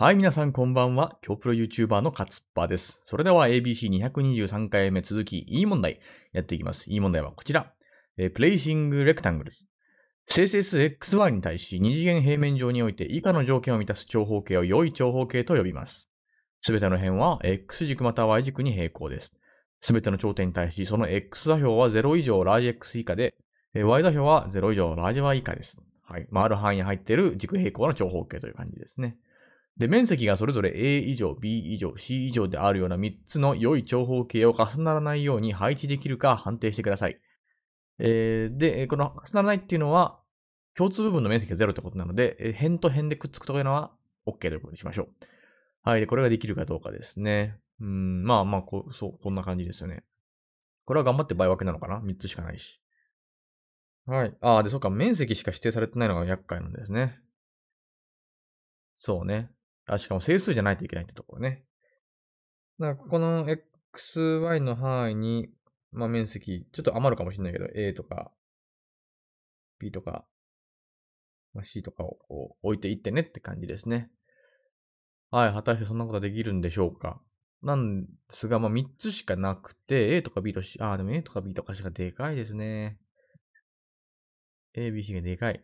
はい、皆さんこんばんは。今日プロ YouTuber のツッパです。それでは ABC223 回目続き、いい問題やっていきます。いい問題はこちら。えプレイシングレクタングルズ。生成数 XY に対し、二次元平面上において以下の条件を満たす長方形を良い長方形と呼びます。すべての辺は X 軸または Y 軸に平行です。すべての頂点に対し、その X 座標は0以上ラージ X 以下で、Y 座標は0以上ラージ Y 以下です。はい。まあ、ある範囲に入っている軸平行の長方形という感じですね。で、面積がそれぞれ A 以上、B 以上、C 以上であるような3つの良い長方形を重ならないように配置できるか判定してください。えー、で、この重ならないっていうのは、共通部分の面積が0ってことなので、辺と辺でくっつくというのは OK ということにしましょう。はい。で、これができるかどうかですね。うん、まあまあこ、そう、こんな感じですよね。これは頑張って倍分けなのかな ?3 つしかないし。はい。ああ、で、そっか。面積しか指定されてないのが厄介なんですね。そうね。あ、しかも整数じゃないといけないってところね。だから、ここの xy の範囲に、まあ、面積、ちょっと余るかもしれないけど、a とか、b とか、まあ、c とかをこう置いていってねって感じですね。はい、果たしてそんなことができるんでしょうか。なんですが、まあ、3つしかなくて、A とか B と C、あ、でも A とか B とかしかでかいですね。A、B、C がでかい。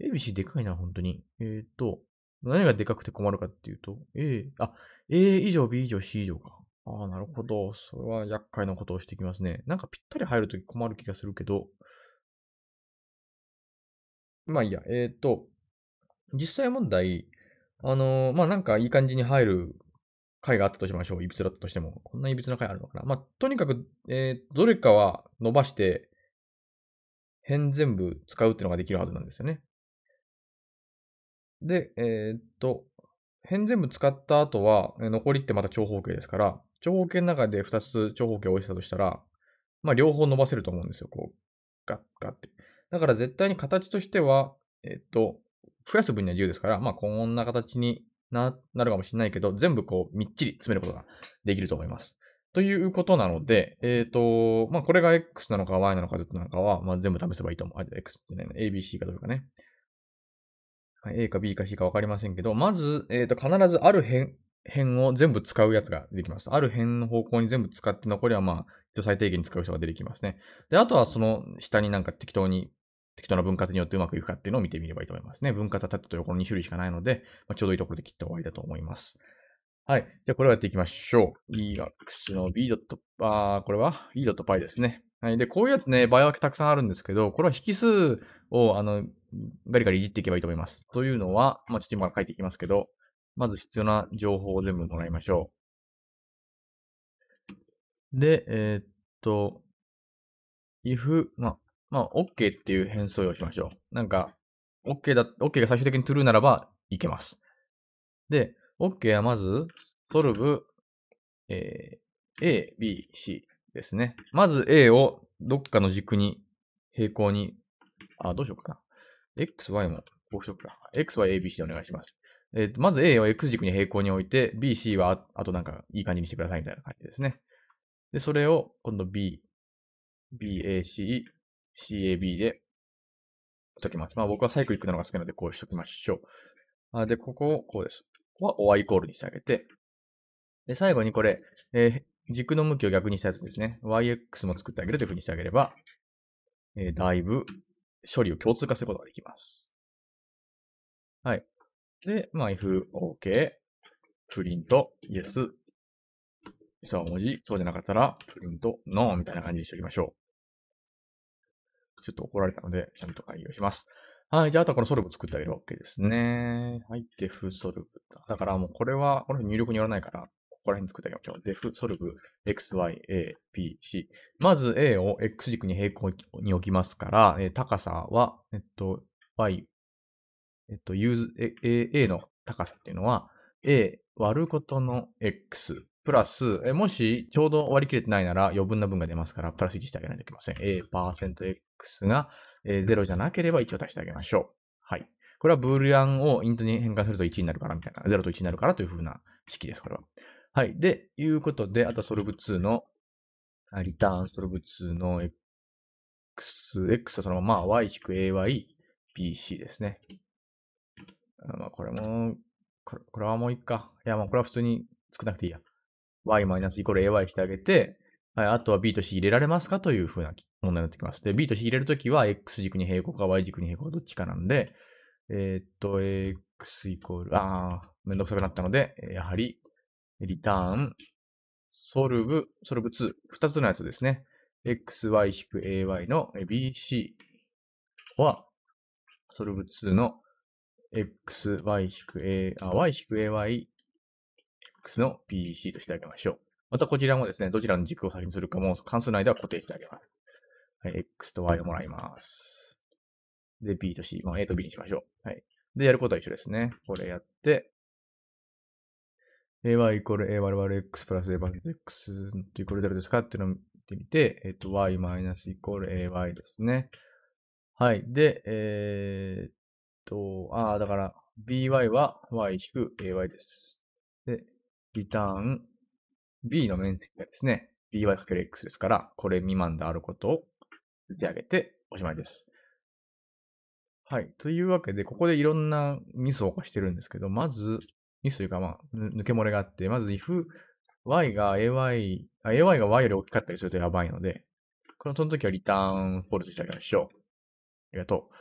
A、B、C でかいな、本当に。えっ、ー、と、何がでかくて困るかっていうと、A、あ、A 以上、B 以上、C 以上か。ああ、なるほど。それは厄介なことをしてきますね。なんかぴったり入るとき困る気がするけど。まあいいや。えっ、ー、と、実際問題、あのー、まあなんかいい感じに入る回があったとしましょう。いびつだったとしても。こんないびつな回あるのかな。まあ、とにかく、えー、どれかは伸ばして、辺全部使うっていうのができるはずなんですよね。で、えー、っと、辺全部使った後は、残りってまた長方形ですから、長方形の中で2つ長方形を置いてたとしたら、まあ両方伸ばせると思うんですよ。こう、ガッガッって。だから絶対に形としては、えー、っと、増やす分には自由ですから、まあこんな形にななるかもしれないけど、全部こう、みっちり詰めることができると思います。ということなので、えっ、ー、と、まあ、これが X なのか Y なのか Z なのかは、まあ、全部試せばいいと思う。あ、X じゃないね。ABC かどうかね。A か B か C か分かりませんけど、まず、えっ、ー、と、必ずある辺、辺を全部使うやつができます。ある辺の方向に全部使って、残りはまあ、最低限使う人が出てきますね。で、あとはその下になんか適当に、適当な分割によってうまくいくかっていうのを見てみればいいと思いますね。分割は縦と横の2種類しかないので、まあ、ちょうどいいところで切って終わりだと思います。はい。じゃあ、これをやっていきましょう。EX の B. あこれは E.Py ですね。はい。で、こういうやつね、場合分けたくさんあるんですけど、これは引数を、あの、ガリガリいじっていけばいいと思います。というのは、まあ、ちょっと今から書いていきますけど、まず必要な情報を全部もらいましょう。で、えー、っと、if、まあ、まあ、OK っていう変数をしましょう。なんか、OK だ、OK が最終的に true ならばいけます。で、OK はまず、solve、えー、A, B, C ですね。まず A をどっかの軸に、平行にあ、どうしようかな。XY も、こうしようか。XY、ABC でお願いします。えっ、ー、と、まず A を X 軸に平行に置いて、B、C はあとなんかいい感じにしてくださいみたいな感じですね。で、それを今度 B、BAC、CAB で解ときます。まあ僕はサイクリックなのが好きなのでこうしときましょう。あで、ここをこうです。ここは o イコールにしてあげて。で、最後にこれ、えー、軸の向きを逆にしたやつですね。YX も作ってあげるというふうにしてあげれば、えー、だいぶ処理を共通化することができます。はい。で、まあ、if, ok, プリント、yes, 実は文字、そうじゃなかったら、プリント、no みたいな感じにしておきましょう。ちょっと怒られたので、ちゃんと開業します。はい。じゃあ、あとはこのソルブ作ってあげるわけですね。はい。def ソルブ。だからもうこれは、この入力によらないから、こら辺作ってあげましょう。def solve x, y, a, b, c。まず a を x 軸に平行に置きますから、えー、高さは、えっと、y、えっと、use a, a の高さっていうのは、a 割ることの x プラス、えもしちょうど割り切れてないなら余分な分が出ますから、プラス1してあげないといけません。a%x が、えー、0じゃなければ1を足してあげましょう。はい。これはブーリアンをイントに変換すると1になるからみたいな、0と1になるからという風な式です、これは。はい。で、いうことで、あとソルブ2の、リターンソルブ2の X、X はそのまま Y-AY、b c ですね。まあ、これも、これこれはもういいか。いや、まあ、これは普通に作らなくていいや。y マイナスイコール ay してあげて、はい、あとは b と c 入れられますかというふうな問題になってきます。で、b と c 入れるときは x 軸に平行か y 軸に平行かどっちかなんで、えー、っと、x イコール、ああ、めんどくさくなったので、やはりリターン、ソルブ、ソルブ2、2つのやつですね。xy-ay の bc は、ソルブ2の xy-ay、y-ay、x の bc としてあげましょう。またこちらもですね、どちらの軸を先にするかも関数内では固定してあげます。はい、x と y をもらいます。で、b と c、まあ、a と b にしましょう。はい。で、やることは一緒ですね。これやって、a y イコール a 割る x プラス a バケッ x ってこれであるですかっていうのを見てみて、えっ、と、y マイナスイコール ay ですね。はい。で、えー、っと、ああ、だから、by は y 引く ay です。で、リターン b の面積がですね、b y かける x ですから、これ未満であることを打て上げておしまいです。はい。というわけで、ここでいろんなミスを犯してるんですけど、まず、ミスというか、まあ、抜け漏れがあって、まず if y が ay、あ ay が y より大きかったりするとやばいので、このその時はリターンフォルトしてあげましょう。ありがとう。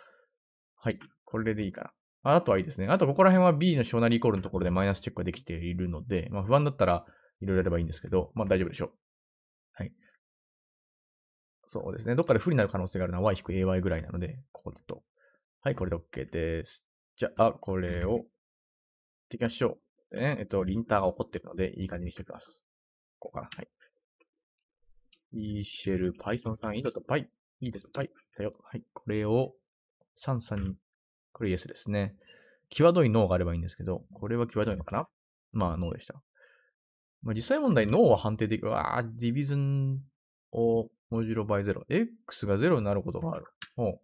はい。これでいいかな。ああとはいいですね。あとここら辺は b の小なりイコールのところでマイナスチェックができているので、まあ不安だったらいろいろやればいいんですけど、まあ大丈夫でしょう。はい。そうですね。どっかで不利になる可能性があるのは y-ay ぐらいなので、ここだと。はい、これで OK です。じゃあ、これをっていきましょう。えっと、リンターが起こってるので、いい感じにしておきます。こうかな。はい。e e l l Python 3 e.py、e.py だよ。はい。これを33に、これ yes ですね。際どい脳があればいいんですけど、これは際どいのかなまあ、脳でした。まあ、実際問題、脳は判定できる。うわあ、ディビ o ンを文字ロ倍0。x が0になることがある。お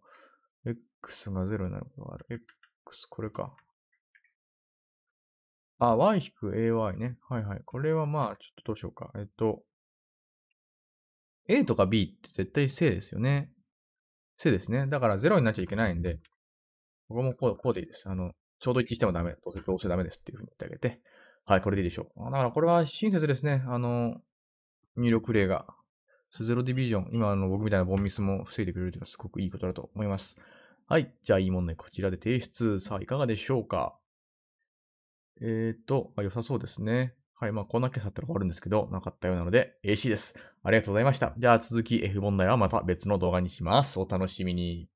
x が0になることがある。x、これか。あ、y-ay ね。はいはい。これはまあ、ちょっとどうしようか。えっと、a とか b って絶対正ですよね。正ですね。だから0になっちゃいけないんで、ここもこうこうでいいです。あの、ちょうど一致してもダメ。どうせどうせダメですっていうふうに言ってあげて。はい、これでいいでしょう。だからこれは親切ですね。あの、入力例が。ゼロディビジョン。今の僕みたいなボンミスも防いでくれるというのはすごくいいことだと思います。はい。じゃあ、いい問題、こちらで提出。さあ、いかがでしょうかえっ、ー、と、まあ、良さそうですね。はい。まあ、こんな検査ってらがあるんですけど、なかったようなので、AC です。ありがとうございました。じゃあ続き F 問題はまた別の動画にします。お楽しみに。